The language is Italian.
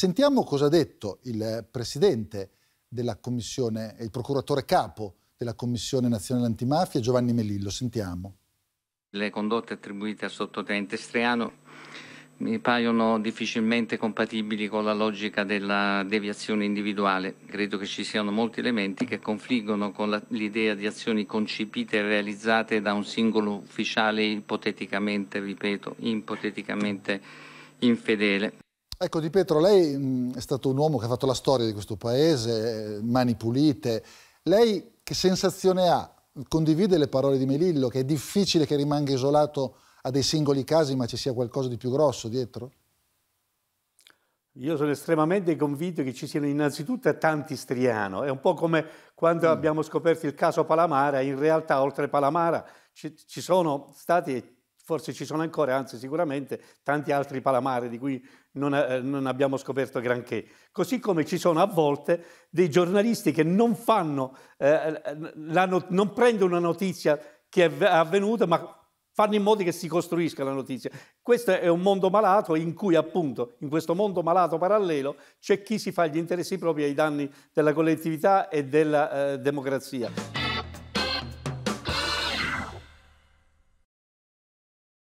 Sentiamo cosa ha detto il presidente della commissione, il procuratore capo della Commissione Nazionale Antimafia, Giovanni Melillo. Sentiamo. Le condotte attribuite al sottotenente Striano mi paiono difficilmente compatibili con la logica della deviazione individuale. Credo che ci siano molti elementi che confliggono con l'idea di azioni concepite e realizzate da un singolo ufficiale ipoteticamente, ripeto, ipoteticamente infedele. Ecco Di Pietro, lei è stato un uomo che ha fatto la storia di questo paese, mani pulite. Lei che sensazione ha? Condivide le parole di Melillo, che è difficile che rimanga isolato a dei singoli casi, ma ci sia qualcosa di più grosso dietro? Io sono estremamente convinto che ci siano innanzitutto tanti striano. È un po' come quando mm. abbiamo scoperto il caso Palamara. In realtà, oltre Palamara, ci, ci sono stati forse ci sono ancora, anzi sicuramente, tanti altri palamari di cui non, eh, non, abbiamo scoperto granché. Così come ci sono a volte dei giornalisti che non, fanno, eh, no non prendono una notizia che è avvenuta, ma fanno in modo che si costruisca la notizia. Questo è un mondo malato in cui appunto, in questo mondo malato parallelo, c'è chi si fa gli interessi propri ai danni della collettività e della eh, democrazia.